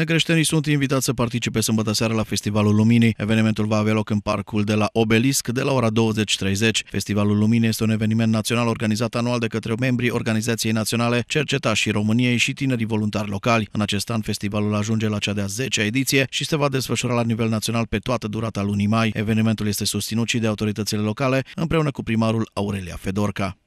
Negreștenii sunt invitați să participe sâmbătă seara la Festivalul Luminii. Evenimentul va avea loc în parcul de la Obelisc de la ora 20.30. Festivalul Luminii este un eveniment național organizat anual de către membrii Organizației Naționale Cercetașii României și tinerii voluntari locali. În acest an, festivalul ajunge la cea de-a 10-a ediție și se va desfășura la nivel național pe toată durata lunii mai. Evenimentul este susținut și de autoritățile locale împreună cu primarul Aurelia Fedorca.